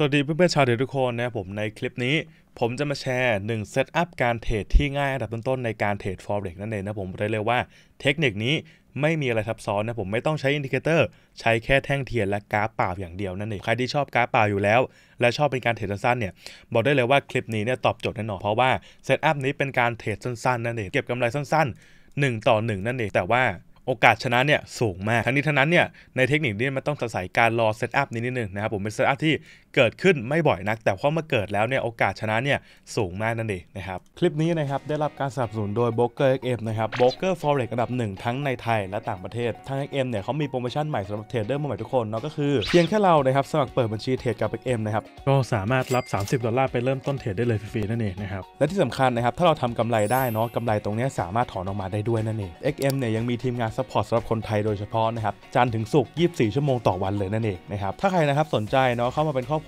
สวัสดีเพื่อนๆชาวเดทุกคนนะครับผมในคลิปนี้ผมจะมาแชร์1เซตอัพการเทรดที่ง่ายระดับต้นๆในการเทรดฟอร์เร็กนั่นเองนะผมเรียกเลยว่าเทคนิคนี้ไม่มีอะไรซับซ้อนนะผมไม่ต้องใช้อินดิเคเตอร์ ใช้แค่แท่งเทียนและกราฟเปล่าอย่างเดียวนั่นเองใครที่ชอบกราฟเปล่าอยู่แล้ว และชอบเป็นการเทรดสั้นๆเนี่ยบอกได้เลยว่าคลิปนี้เนี่ยตอบโจทย์แน่นอนเพราะว่าเซตอัพนี้เป็นการเทรดสั้นๆนั่นเองเก็บกำไรสั้นๆ1ต่อ1นั่นเองแต่ว่าโอกาสชนะเนี่ยสูงมากทั้งนี้ทั้งนั้นเนี่ยในเทคนิคนี้มันต้องอาศัยการรอเซตอัพนิดนึงนะครับผมเป็นเซตอัพที่เกิดขึ้นไม่บ่อยนัก แต่พอมาเกิดแล้วเนี่ยโอกาสชนะเนี่ยสูงมากนั่นเองนะครับ คลิปนี้นะครับ ได้รับการสนับสนุนโดย b อก k e อ XM นะครับโบรกเกอร์ฟอเร็กอันดับหนึ่งทั้งในไทยและต่างประเทศทางเอ็กเอ็มเนี่ยเขามีโปรโมชั่นใหม่สำหรับเทรดเดอร์มือใหม่ทุกคนเนาะก็คือเพียงแค่เรานะครับ สมัครเปิดบัญชีเทรดกับเเออ็ก็มนะครับก็สามารถรับ30ดอลลาร์ไปเริ่มต้นเทรดได้เลยฟรีๆนั่นเองนะครับและที่สำคัญนะครับถ้าเราทำกำไรได้เนาะกำไรตรงนี้สามารถถอนออกมาได้ด้วยนั่นเอง็กเนี่ยยังมีทีมงานซัพพอร์ตสำหรับคนไทยโดยเฉพาะนะครับจันถึงศุกร์24 ชั่วโมงต่อวันเลยนั่นเองนะครับถ้าใครนะครับสนใจเนาะเข้ามาเป็นครอบ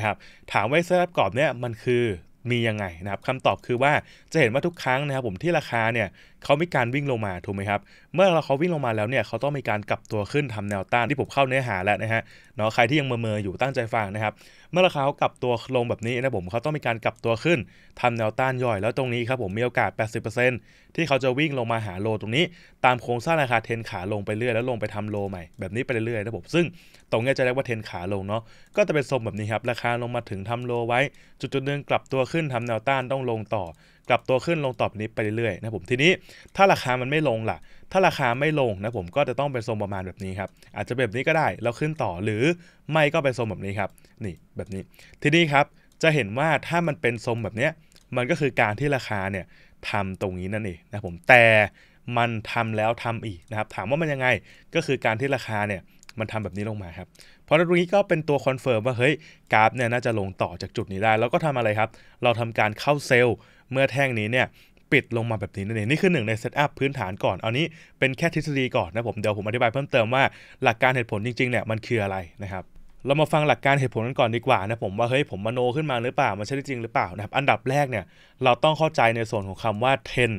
ะครับถามว่าเซอร์รับกรอบเนี่ยมันคือมียังไงนะครับคำตอบคือว่าจะเห็นว่าทุกครั้งนะครับผมที่ราคาเนี่ยเขามีการวิ่งลงมา ถูกไหมครับ เมื่อเราเขาวิ่งลงมาแล้วเนี่ย เขาต้องมีการกลับตัวขึ้นทำแนวต้านที่ผมเข้าเนื้อหาแล้วนะฮะ เนาะ ใครที่ยังเมื่อมอยู่ตั้งใจฟังนะครับ เมื่อราเขากลับตัวลงแบบนี้นะผม เขาต้องมีการกลับตัวขึ้นทำแนวต้านย่อยแล้วตรงนี้ครับผม มีโอกาส 80%ที่เขาจะวิ่งลงมาหาโลตรงนี้ ตามโครงสร้างราคาเทนขาลงไปเรื่อยแล้วลงไปทำโลใหม่แบบนี้ไปเรื่อยๆนะผมซึ่งตรงนี้จะเรียกว่าเทนขาลงเนาะ ก็จะเป็นทรงแบบนี้ครับ ราคาลงมาถึงทำโลไว้ จุดๆนึงกลับตัวขึ้นทำแนวต้านต้องลงต่อกลับตัวขึ้นลงตอบนี้ไปเรื่อยๆนะผมทีนี้ถ้าราคามันไม่ลงล่ะ ถ้าราคาไม่ลงนะผมก็จะต้องเป็นทรงประมาณแบบนี้ครับอาจจะแบบนี้ก็ได้แล้วขึ้นต่อหรือไม่ก็เป็นทรงแบบนี้ครับนี่แบบนี้ ทีนี้ครับ จะเห็นว่าถ้ามันเป็นทรงแบบนี้มันก็คือการที่ราคาเนี่ยทำตรงนี้นั่นเองนะผมแต่มันทำแล้วทำอีกนะครับ ถามว่ามันยังไงก็คือการที่ราคาเนี่ยมันทำแบบนี้ลงมาครับเพราะตรงนี้ก็เป็นตัวคอนเฟิร์มว่าเฮ้ยกราฟเนี่ยน่าจะลงต่อจากจุดนี้ได้ แล้วก็ทำอะไรครับ เราทำการเข้าเซลล์เมื่อแท่งนี้เนี่ยปิดลงมาแบบนี้นั่นเองนี่คือหนึ่งในเซตอัพพื้นฐานก่อนเอานี้เป็นแค่ทฤษฎีก่อนนะผมเดี๋ยวผมอธิบายเพิ่มเติมว่าหลักการเหตุผลจริงๆเนี่ยมันคืออะไรนะครับ เรามาฟังหลักการเหตุผลกันก่อนดีกว่านะผมว่าเฮ้ย ผมมโนขึ้นมาหรือเปล่า มันใช่จริงหรือเปล่านะครับอันดับแรกเนี่ยเราต้องเข้าใจในส่วนของคำว่า ten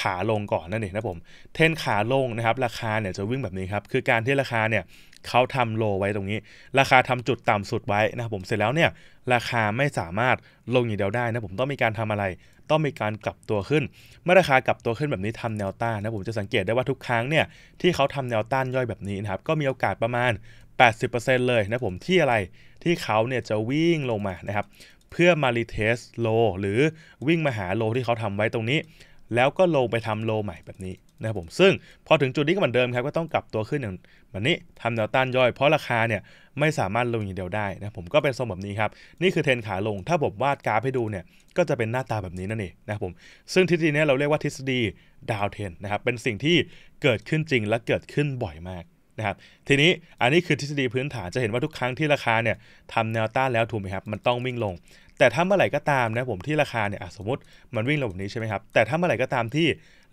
ขาลงก่อนนั่นเองนะผม เทนขาลงนะครับ ราคาเนี่ยจะวิ่งแบบนี้ครับ คือการที่ราคาเนี่ยเขาทำโลไว้ตรงนี้ ราคาทำจุดต่ำสุดไว้นะครับผมเสร็จแล้วเนี่ยราคาไม่สามารถลงอย่างเดียวได้นะผมต้องมีการทำอะไร ต้องมีการกลับตัวขึ้น เมื่อราคากลับตัวขึ้นแบบนี้ทำแนวต้านนะผมจะสังเกตได้ว่าทุกครั้งเนี่ยที่เขาทำแนวต้านย่อยแบบนี้นะครับก็มีโอกาสประมาณ 80%เลยนะผมที่อะไรที่เขาเนี่ยจะวิ่งลงมานะครับเพื่อมารีเทสโลหรือวิ่งมาหาโลที่เขาทำไว้ตรงนี้แล้วก็ลงไปทำโลใหม่แบบนี้นะครับผมซึ่งพอถึงจุดนี้ก็เหมือนเดิมครับก็ต้องกลับตัวขึ้นอย่างแบบนี้ทำแนวต้านย่อยเพราะราคาเนี่ยไม่สามารถลงอย่างเดียวได้นะผมก็เป็นทรงแบบนี้ครับ นี่คือเทนขาลง ถ้าผมวาดกราฟให้ดูเนี่ยก็จะเป็นหน้าตาแบบนี้นั่นเองนะครับผมซึ่งทฤษฎีนี้เราเรียกว่าทฤษฎีดาวเทนนะครับเป็นสิ่งที่เกิดขึ้นจริงและเกิดขึ้นบ่อยมากนะครับทีนี้อันนี้คือทฤษฎีพื้นฐานจะเห็นว่าทุกครั้งที่ราคาเนี่ยทำแนวต้านแล้วถูกไหมครับมันต้องวิ่งลงแต่ถ้าเมื่อไหร่ก็ตามนะผมที่ราคาเนี่ยสมมติมันวิ่งลงแบบนี้ใช่ไหมครับแต่ถ้าเมื่อไหร่ก็ตามที่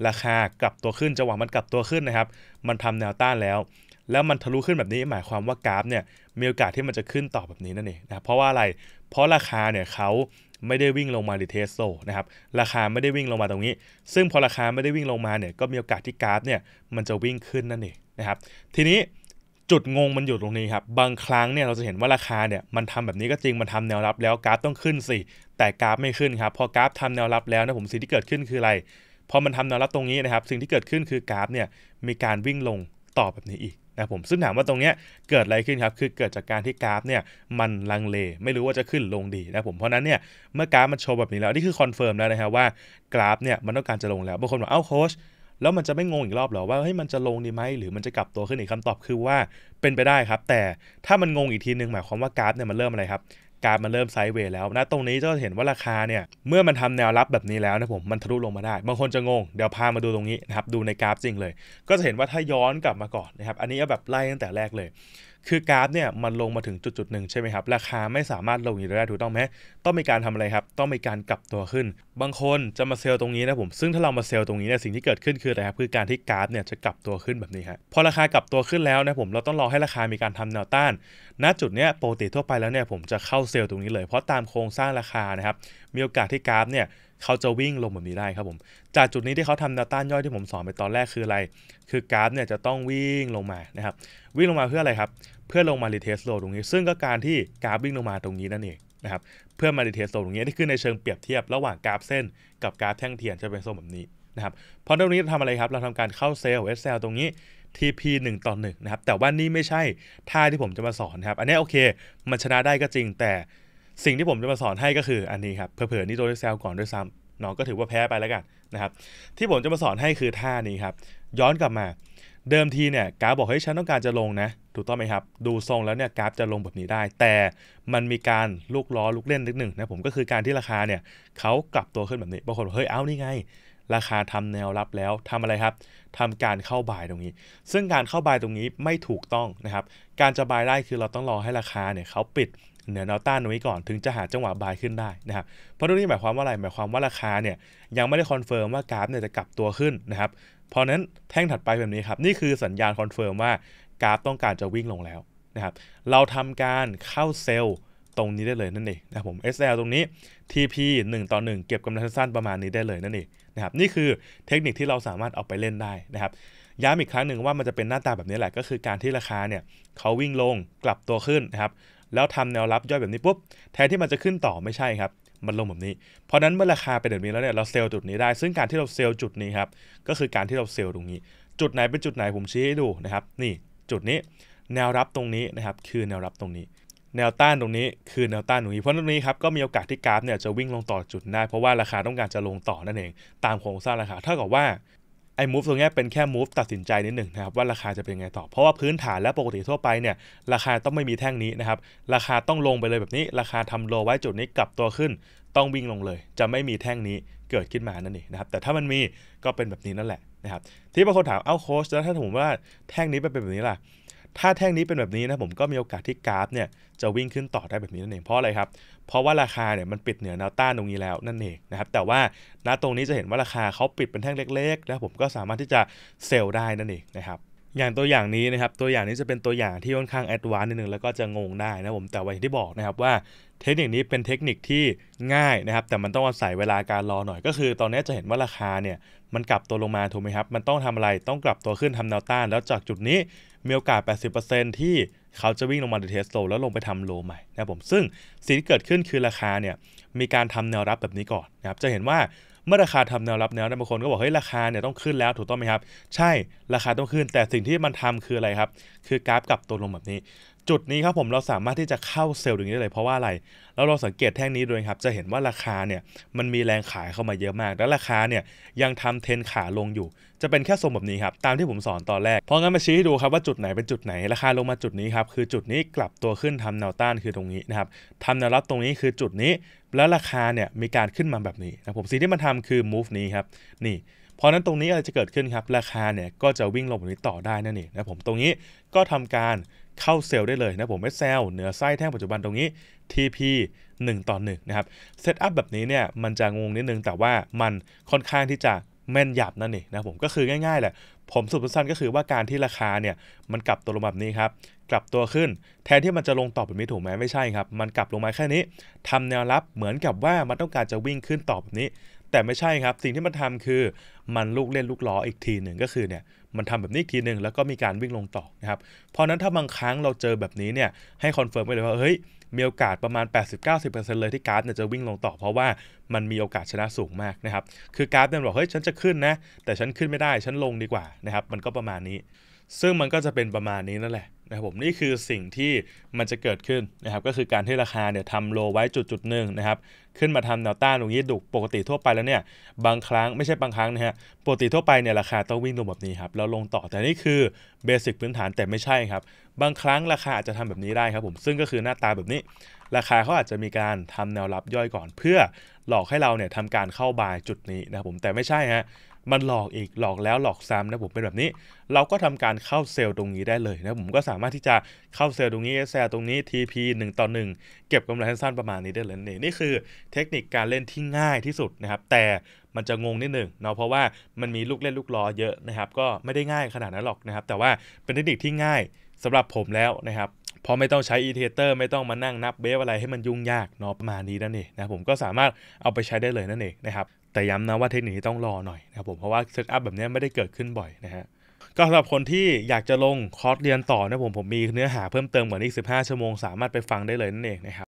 ราคากลับตัวขึ้นจังหวะมันกลับตัวขึ้นนะครับ มันทำแนวต้านแล้ว แล้วมันทะลุขึ้นแบบนี้หมายความว่ากราฟเนี่ยมีโอกาสที่มันจะขึ้นต่อแบบนี้นั่นเองนะเพราะว่าอะไรเพราะราคาเนี่ยเขาไม่ได้วิ่งลงมาดิเทสโซนะครับราคาไม่ได้วิ่งลงมาตรงนี้ ซึ่งพอราคาไม่ได้วิ่งลงมาเนี่ยก็มีโอกาสที่กราฟเนี่ยมันจะวิ่งขึ้นนั่นเองนะครับทีนี้จุดงงมันอยู่ตรงนี้ครับ บางครั้งเนี่ยเราจะเห็นว่าราคาเนี่ยมันทำแบบนี้ก็จริงมันทำแนวรับแล้วกราฟต้องขึ้นสิ แต่กราฟไม่ขึ้นครับ พอกราฟทำแนวรับแล้วนะผมสิ่งที่เกิดขึ้นคืออะไร พอมันทำแนวรับตรงนี้นะครับสิ่งที่เกิดขึ้นคือกราฟเนี่ยมีการวิ่งลงต่อแบบนี้อีกนะผมซึ่งถามว่าตรงเนี้ยเกิดอะไรขึ้นครับคือเกิดจากการที่กราฟเนี่ยมันลังเล ไม่รู้ว่าจะขึ้นลงดีนะผมเพราะนั้นเนี่ยเมื่อกราฟมันโชว์แบบนี้แล้วนี่คือคอนเฟิร์มแล้วนะครับว่ากราฟเนี่ยมันต้องการจะลงแล้วบางคนบอกเอ้าโค้ชแล้วมันจะไม่งงอีกรอบหรอว่าเฮ้ยมันจะลงดีไหมหรือมันจะกลับตัวขึ้นอีกคำตอบคือว่าเป็นไปได้ครับแต่ถ้ามันงงอีกทีหนึ่งหมายความว่ากราฟเนี่ยมันเริ่มอะไรครับกราฟมันเริ่มไซด์เวย์แล้วนะตรงนี้จะเห็นว่าราคาเนี่ย เมื่อมันทำแนวรับแบบนี้แล้วนะผมมันทะลุลงมาได้ บางคนจะงงเดี๋ยวพามาดูตรงนี้นะครับดูในกราฟจริงเลย ก็จะเห็นว่าถ้าย้อนกลับมาก่อนนะครับอันนี้แบบไล่ตั้งแต่แรกเลยคือกราฟเนี่ยมันลงมาถึงจุดจุดหนึ่งใช่ไหมครับราคาไม่สามารถลงอยู่ได้ถูกต้องไหมต้องมีการทำอะไรครับต้องมีการกลับตัวขึ้น บางคนจะมาเซลล์ตรงนี้นะผมซึ่งถ้าเรามาเซลล์ตรงนี้เนี่ยสิ่งที่เกิดขึ้นคืออะไรครับคือการที่กราฟเนี่ยจะกลับตัวขึ้นแบบนี้ครพอราคากลับตัวขึ้นแล้วนะผมเราต้องรอให้ราคามีการทำแนวต้านณจุดเนี้ยปกติทั่วไปแล้วเนี่ยผมจะเข้าเซลล์ตรงนี้เลย เพราะตามโครงสร้างราคานะครับ มีโอกาสที่กราฟเนี่ยเขาจะวิ่งลงแบบนี้ได้ครับผมจากจุดนี้ที่เขาทำดาต้านย่อยที่ผมสอนไปตอนแรกคืออะไร คือกราฟเนี่ยจะต้องวิ่งลงมานะครับวิ่งลงมาเพื่ออะไรครับเพื่อลงมารีเทสโลตรงนี้ซึ่งก็การที่กราฟวิ่งลงมาตรงนี้นั่นเองนะครับเพื่อมารีเทสโลตรงนี้นี่คือในเชิงเปรียบเทียบระหว่างกราฟเส้นกับกราฟแท่งเทียนจะเป็นโซนแบบนี้นะครับเพราะตรงนี้เราทำอะไรครับเราทำการเข้าเซลล์เอสเซลตรงนี้ TP 1ต่อ1นะครับ แต่ว่านี่ไม่ใช่ท่าที่ผมจะมาสอนนะครับอันนี้โอเค มันชนะได้ก็จริง แต่สิ่งที่ผมจะมาสอนให้ก็คืออันนี้ครับเผื่อๆ นี่โดนเซลก่อนด้วยซ้ำน้องก็ถือว่าแพ้ไปแล้วกันนะครับที่ผมจะมาสอนให้คือท่านี้ครับ ย้อนกลับมาเดิมทีเนี่ยกราฟบอกเฮ้ยฉันต้องการจะลงนะถูกต้องไหมครับ ดูทรงแล้วเนี่ยกราฟจะลงแบบนี้ได้ แต่มันมีการลูกล้อลูกเล่นนิดหนึ่งนะผมก็คือการที่ราคาเนี่ยเขากลับตัวขึ้นแบบนี้บางคนบอกเฮ้ยเอานี่ไงราคาทำแนวรับแล้วทำอะไรครับ ทำการเข้าบายตรงนี้ ซึ่งการเข้าบายตรงนี้ไม่ถูกต้องนะครับ การจะบายได้คือเราต้องรอให้ราคาเนี่ยเขาปิดเหนือแนวต้านนี้ก่อนถึงจะหาจังหวะบายขึ้นได้นะครับ เพราะตรงนี้หมายความว่าอะไร หมายความว่าราคาเนี่ยยังไม่ได้คอนเฟิร์มว่ากราฟเนี่ยจะกลับตัวขึ้นนะครับ เพราะนั้นแท่งถัดไปแบบนี้ครับ นี่คือสัญญาณคอนเฟิร์มว่ากราฟต้องการจะวิ่งลงแล้วนะครับ เราทำการเข้าเซลล์ตรงนี้ได้เลยนั่นเองนะครับผม SL ตรงนี้ TP 1 ต่อ1เก็บกำลังสั้นประมาณนี้ได้เลยนั่นเองนะครับนี่คือเทคนิคที่เราสามารถเอาไปเล่นได้นะครับย้ำอีกครั้งหนึ่งว่ามันจะเป็นหน้าตาแบบนี้แหละก็คือการที่ราคาเนี่ยเขาวิ่งลงกลับตัวขึ้นนะครับแล้วทำแนวรับย่อยแบบนี้ปุ๊บแทนที่มันจะขึ้นต่อไม่ใช่ครับมันลงแบบนี้เพราะนั้นเมื่อราคาเป็นแบบนี้แล้วเนี่ยเราเซลล์จุดนี้ได้ ซึ่งการที่เราเซลล์จุดนี้ครับก็คือการที่เราเซลล์ตรงนี้ จุดไหนเป็นจุดไหนผมชี้ให้ดูนะครับนี่จุดนี้แนวรับตรงนี้นะครับคือแนวรับตรงนี้แนวต้านตรงนี้คือแนวต้านตรงนี้เพราะตรงนี้ครับก็มีโอกาสที่กราฟเนี่ยจะวิ่งลงต่อจุดได้ เพราะว่าราคาต้องการจะลงต่อนั่นเอง ตามโครงสร้างราคาเท่ากับว่าไอ้มูฟตรงนี้เป็นแค่มูฟตัดสินใจนิดหนึ่งนะครับว่าราคาจะเป็นยังไงต่อ เพราะว่าพื้นฐานและปกติทั่วไปเนี่ยราคาต้องไม่มีแท่งนี้นะครับราคาต้องลงไปเลยแบบนี้ ราคาทำโลไว้จุดนี้กลับตัวขึ้น ต้องวิ่งลงเลย จะไม่มีแท่งนี้เกิดขึ้นมานั่นเองนะครับแต่ถ้ามันมีก็เป็นแบบนี้นั่นแหละนะครับที่บางคนถามเอ้าโค้ชแล้วถ้าสมว่าแท่งนี้ไปเป็นแบบนี้ล่ะถ้าแท่งนี้เป็นแบบนี้นะผมก็มีโอกาสที่กราฟเนี่ยจะวิ่งขึ้นต่อได้แบบนี้นั่นเองเพราะอะไรครับ เพราะว่าราคาเนี่ยมันปิดเหนือแนวต้านตรงนี้แล้วนั่นเองนะครับแต่ว่าณตรงนี้จะเห็นว่าราคาเขาปิดเป็นแท่งเล็ก ๆ แล้วผมก็สามารถที่จะเซลล์ได้นั่นเองนะครับอย่างตัวอย่างนี้นะครับตัวอย่างนี้จะเป็นตัวอย่างที่ค่อนข้างแอดวานซ์นิดนึงแล้วก็จะงงได้นะผมแต่ว่าอย่างที่บอกนะครับว่าเทคนิคนี้เป็นเทคนิคที่ง่ายนะครับแต่มันต้องอาศัยเวลาการรอหน่อย ก็คือตอนนี้จะเห็นว่าราคาเนี่ยมันกลับตัวลงมาถูกไหมครับมันต้องทำอะไรต้องกลับตัวขึ้นทำแนวต้าน แล้วจากจุดนี้มีโอกาส 80%ที่เขาจะวิ่งลงมาดูเทสโลแล้วลงไปทำโลใหม่นะครับผม ซึ่งสิ่งที่เกิดขึ้นคือราคาเนี่ยมีการทำแนวรับแบบนี้ก่อนนะครับ จะเห็นว่าเมื่อราคาทำแนวรับแนวบางคนก็บอกเฮ้ยราคาเนี่ยต้องขึ้นแล้วถูกต้องไหมครับ ใช่ราคาต้องขึ้น แต่สิ่งที่มันทำคืออะไรครับ คือกราฟกลับตัวลงแบบนี้จุดนี้ครับผมเราสามารถที่จะเข้าเซลล์ตรงนี้ได้เลย เพราะว่าอะไรแล้วเราสังเกตแท่งนี้ด้วยครับจะเห็นว่าราคาเนี่ยมันมีแรงขายเข้ามาเยอะมาก และราคาเนี่ยยังทำเทนขาลงอยู่ จะเป็นแค่ทรงแบบนี้ครับตามที่ผมสอนตอนแรกเพราะงั้นมาชี้ให้ดูครับว่าจุดไหนเป็นจุดไหนราคาลงมาจุดนี้ครับคือจุดนี้กลับตัวขึ้นทำแนวต้านคือตรงนี้นะครับทำแนวรับตรงนี้คือจุดนี้ แล้วราคาเนี่ยมีการขึ้นมาแบบนี้นะผมสิ่งที่มันทำคือ move นี้ครับนี่เพราะนั้นตรงนี้อะไรจะเกิดขึ้นครับราคาเนี่ยก็จะวิ่งลงแบบนี้ต่อได้นั่นเองนะผมตรงนี้ก็ทำการเข้าเซลล์ได้เลยนะผมไม่เซลเหนือไส้แท่งปัจจุบันตรงนี้ TP 1ต่อ1นะครับเซตอัพแบบนี้เนี่ยมันจะงงนิดนึงแต่ว่ามันค่อนข้างที่จะแม่นยำนั่นเองนะผมก็คือง่าย ๆ แหละ ผมสุดสั้นก็คือว่าการที่ราคาเนี่ยมันกลับตัวลงแบบนี้ครับกลับตัวขึ้นแทนที่มันจะลงต่อแบบนี้ถูกไหมไม่ใช่ครับมันกลับลงมาแค่นี้ ทำแนวรับเหมือนกับว่ามันต้องการจะวิ่งขึ้นต่อแบบนี้แต่ไม่ใช่ครับ สิ่งที่มันทำคือมันลูกเล่นลูกล้ออีกทีหนึ่งก็คือเนี่ยมันทำแบบนี้อีกทีหนึ่งแล้วก็มีการวิ่งลงต่อนะครับเพราะนั้นถ้าบางครั้งเราเจอแบบนี้เนี่ยให้คอนเฟิร์มไปเลยว่าเฮ้ยมีโอกาสประมาณ80-90%เลยที่การ์ดเนี่ยจะวิ่งลงต่อ เพราะว่ามันมีโอกาสชนะสูงมากนะครับคือการ์ดเนี่ยบอกเฮ้ยฉันจะขึ้นนะ แต่ฉันขึ้นไม่ได้ฉันลงดีกว่านะครับมันก็ประมาณนี้ ซึ่งมันก็จะเป็นประมาณนี้นั่นแหละนะครับผมนี่คือสิ่งที่มันจะเกิดขึ้นนะครับก็คือการที่ราคาเนี่ยทำโลไว้จุดจุดหนึ่งนะครับขึ้นมาทำแนวต้านตรงนี้ดุปกติทั่วไปแล้วเนี่ยบางครั้งไม่ใช่บางครั้งนะฮะปกติทั่วไปเนี่ยราคาต้องวิ่งลงแบบนี้ครับแล้วลงต่อแต่นี่คือเบสิกพื้นฐานแต่ไม่ใช่ครับ บางครั้งราคาอาจจะทำแบบนี้ได้ครับผมซึ่งก็คือหน้าตาแบบนี้ ราคาเขาอาจจะมีการทำแนวรับย่อยก่อนเพื่อ หลอกให้เราเนี่ยทำการเข้าบายจุดนี้นะครับผมแต่ไม่ใช่ฮะมันหลอกอีกหลอกแล้วหลอกซ้ำนะผมเป็นแบบนี้ เราก็ทำการเข้าเซลล์ตรงนี้ได้เลยนะผมก็สามารถที่จะเข้าเซลล์ตรงนี้แซลตรงนี้ TP 1ต่อ1เก็บกำไรสั้นๆประมาณนี้ได้เลยนี่นี่คือเทคนิคการเล่นที่ง่ายที่สุดนะครับ แต่มันจะงงนิดหนึ่งเนาะเพราะว่ามันมีลูกเล่นลูกล้อเยอะนะครับ ก็ไม่ได้ง่ายขนาดนั้นหรอกนะครับ แต่ว่าเป็นเทคนิคที่ง่ายสำหรับผมแล้วนะครับเพราะไม่ต้องใช้อีเทเตอร์ไม่ต้องมานั่งนับเบฟอะไรให้มันยุ่งยากเนาะประมาณนี้นั่นเองนะผมก็สามารถเอาไปใช้ได้เลยนั่นเองนะครับแต่ย้ำนะว่าเทคนิคนี้ต้องรอหน่อยนะครับผมเพราะว่าเซตอัพแบบนี้ไม่ได้เกิดขึ้นบ่อยนะฮะก็สำหรับคนที่อยากจะลงคอร์สเรียนต่อนะผม ผมมีเนื้อหาเพิ่มเติมกว่านี้15 ชั่วโมงสามารถไปฟังได้เลยนั่นเองนะครับ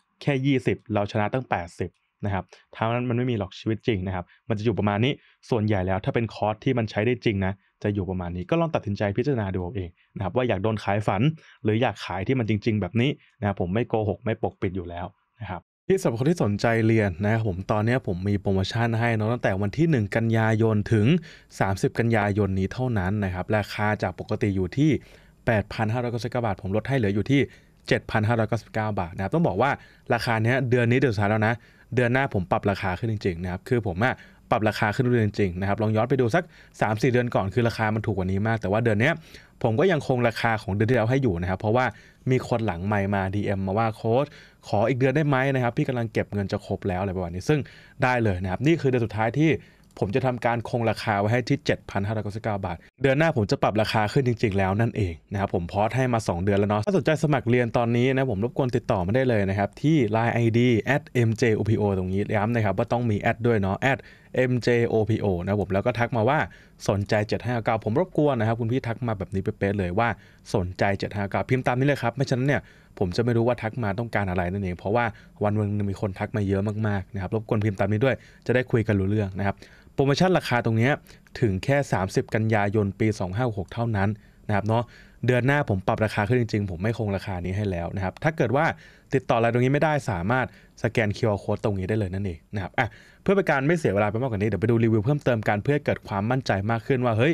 แค่ 20 เราชนะตั้ง 80 นะครับทั้งนั้นมันไม่มีหรอกชีวิตจริงนะครับ มันจะอยู่ประมาณนี้ ส่วนใหญ่แล้วถ้าเป็นคอร์สที่มันใช้ได้จริงนะ จะอยู่ประมาณนี้ ก็ลองตัดสินใจพิจารณาดูเอาเองนะครับว่าอยากโดนขายฝัน หรืออยากขายที่มันจริง ๆแบบนี้นะครับผมไม่โกหกไม่ปกปิดอยู่แล้วนะครับที่สำหรับคนที่สนใจเรียนนะครับผมตอนนี้ผมมีโปรโมชั่นให้นะตั้งแต่วันที่ 1 กันยายนถึง 30 กันยายนนี้เท่านั้นนะครับราคาจากปกติอยู่ที่ 8 5 0 9บาท ผมลดให้เหลืออยู่ที่7,599 บาทนะครับต้องบอกว่าราคาเนี้ยเดือนนี้เดือนสุดท้ายแล้วนะ เดือนหน้าผมปรับราคาขึ้นจริงๆนะครับคือผมอะปรับราคาขึ้นเรื่อยจริงนะครับลองย้อนไปดูสัก 3-4เดือนก่อนคือราคา มันถูกกว่านี้มาก แต่ว่าเดือนนี้ผมก็ยังคงราคาของเดือนที่แล้วให้อยู่นะครับเพราะว่ามีคนหลังไมมา DM มาว่าโค้ดขออีกเดือนได้ไหมนะครับ พี่กำลังเก็บเงินจะครบแล้วอะไรประมาณนี้ซึ่งได้เลยนะครับ นี่คือเดือนสุดท้ายที่ผมจะทำการคงราคาไว้ให้ที่ 7,599บาท เดือนหน้าผมจะปรับราคาขึ้นจริงๆแล้วนั่นเองนะครับผมพอสให้มา 2 เดือนแล้วเนาะ ถ้าสนใจสมัครเรียนตอนนี้นะผมรบกวนติดต่อมาได้เลยนะครับที่ Line ID m j o p o ตรงนี้ย้ำนะครับว่าต้องมีแอดด้วยเนาะ @mjopo นะผมแล้วก็ทักมาว่าสนใจ759 ผมรบกวนนะครับคุณพี่ทักมาแบบนี้เป๊ะเลยว่าสนใจ759 พิมพ์ตามนี้เลยครับ ไม่ฉะนั้นเนี่ยผมจะไม่รู้ว่าทักมาต้องการอะไรนั่นเอง เพราะว่าวันวันึงมีคนทักมาเยอะมากๆนะครับรบกวนพิมพ์ตามนี้ด้วย จะได้คุยกันรู้เรื่องนะครับโปรโมชั่นราคาตรงนี้ถึงแค่ 30 กันยายน ปี 2 5 6 เท่านั้นนะครับเนาะ เดือนหน้าผมปรับราคาขึ้นจริงๆ ผมไม่คงราคานี้ให้แล้วนะครับ ถ้าเกิดว่าติดต่ออะไรตรงนี้ไม่ได้สามารถสแกน QR Code ตรงนี้ได้เลยนั่นเองนะครับ อ่ะ เพื่อเป็นการไม่เสียเวลาไปมากกว่านี้ เดี๋ยวไปดูรีวิวเพิ่มเติมการเพื่อเกิดความมั่นใจมากขึ้นว่าเฮ้ย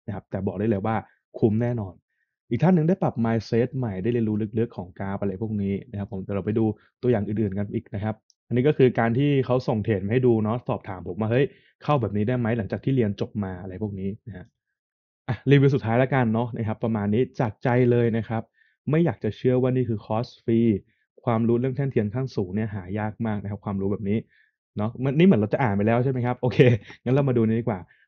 นะครับแต่บอกได้เลยว่าคุ้มแน่นอน อีกท่านหนึ่งได้ปรับ mindset ใหม่ได้เรียนรู้ลึกๆของกาอะไรพวกนี้นะครับผมเดี๋ยวเราไปดูตัวอย่างอื่นๆกันอีกนะครับ อันนี้ก็คือการที่เขาส่งเทรดมาให้ดูเนาะ สอบถามผมว่าเฮ้ย เข้าแบบนี้ได้ไหมหลังจากที่เรียนจบมาอะไรพวกนี้นะฮะรีวิวสุดท้ายแล้วกันเนาะนะครับ ประมาณนี้จากใจเลยนะครับ ไม่อยากจะเชื่อว่านี่คือคอสฟรีความรู้เรื่องแท่นเทียนขั้นสูงเนี่ยหายากมากนะครับความรู้แบบนี้เนาะมันนี่เหมือนเราจะอ่านไปแล้วใช่ไหมครับโอเคงั้นเรามาดูนี้ดีกว่า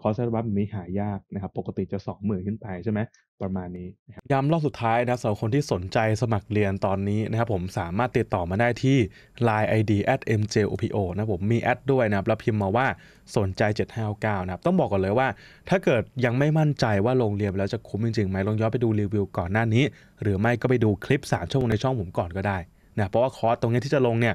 คอร์สอัลบัฟมนี้หายากนะครับ ปกติจะ 2 0,000 ขึ้นไปใช่ไหมประมาณนี้นย้ำรอบสุดท้ายนะสำหรับคนที่สนใจสมัครเรียนตอนนี้นะครับผมสามารถติดต่อมาได้ที่ Line ID at mjopo นะผมมีแอดด้วยนะครับ แล้วพิมพ์มาว่าสนใจ 759 นะครับ ต้องบอกก่อนเลยว่า ถ้าเกิดยังไม่มั่นใจว่าลงเรียนแล้วจะคุ้มจริงๆไหมลองย้อนไปดูรีวิวก่อนหน้านี้ หรือไม่ก็ไปดูคลิป3ชั่วโมงในช่องผมก่อนก็ได้นะเพราะว่าคอร์สตรงนี้ที่จะลงเนี่ย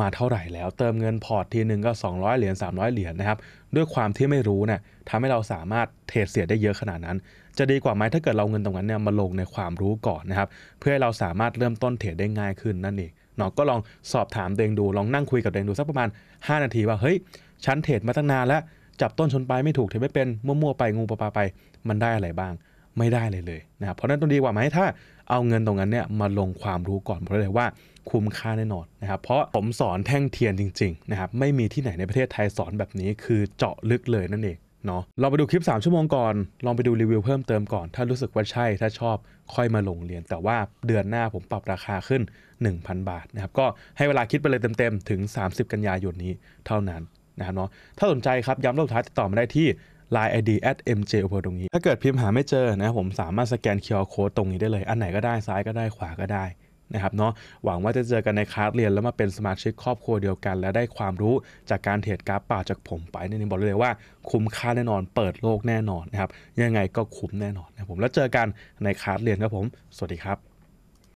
มาเท่าไหร่แล้วเติมเงินพอร์ตทีหนึ่งก็ 200 เหรียญ300 เหรียญนะครับด้วยความที่ไม่รู้เนี่ยทำให้เราสามารถเทรดเสียได้เยอะขนาดนั้น จะดีกว่าไหมถ้าเกิดเราเงินตรงนั้นเนี่ยมาลงในความรู้ก่อนนะครับ เพื่อให้เราสามารถเริ่มต้นเทรดได้ง่ายขึ้นนั่นเองเนาะก็ลองสอบถามเดงดูลองนั่งคุยกับเดงดูสักประมาณ 5 นาทีว่าเฮ้ยฉันเทรดมาตั้งนานแล้วจับต้นชนปลายไม่ถูกเทรดไม่เป็นมั่วๆไปงูปลาไปมันได้อะไรบ้างไม่ได้เลยเลยนะครับเพราะนั้นต้องดีกว่าไหมถ้าเอาเงินตรงนั้นเนี่ยมาลงความรู้ก่อน เพราะเลยว่าคุ้มค่าแน่นอนนะครับเพราะผมสอนแท่งเทียนจริงๆนะครับไม่มีที่ไหนในประเทศไทยสอนแบบนี้คือเจาะลึกเลยนั่นเองเนาะเราไปดูคลิป 3 ชั่วโมงก่อนลองไปดูรีวิวเพิ่มเติมก่อน ถ้ารู้สึกว่าใช่ถ้าชอบค่อยมาลงเรียนแต่ว่าเดือนหน้าผมปรับราคาขึ้น 1,000 บาทนะครับก็ให้เวลาคิดไปเลยเต็มๆถึง 30 กันยายนนี้เท่านั้นนะครับเนาะถ้าสนใจครับย้ำรอบท้ายติดต่อมาได้ที่ Line ID at mj อุปตรงนี้ ถ้าเกิดพิมพ์หาไม่เจอนะผมสามารถสแกน QR Code ตรงนี้ได้เลย อันไหนก็ได้ซ้ายก็ได้ขวาก็ได้นะครับเนาะ หวังว่าจะเจอกันในคลาสเรียนแล้วมาเป็นสมาชิกครอบครัวเดียวกัน และได้ความรู้จากการเทรดกราฟป่าจากผมไปนี่บอกเลยว่าคุ้มค่าแน่นอนเปิดโลกแน่นอนนะครับยังไงก็คุ้มแน่นอนนะผมแล้วเจอกันในคลาสเรียนครับผมสวัสดีครับ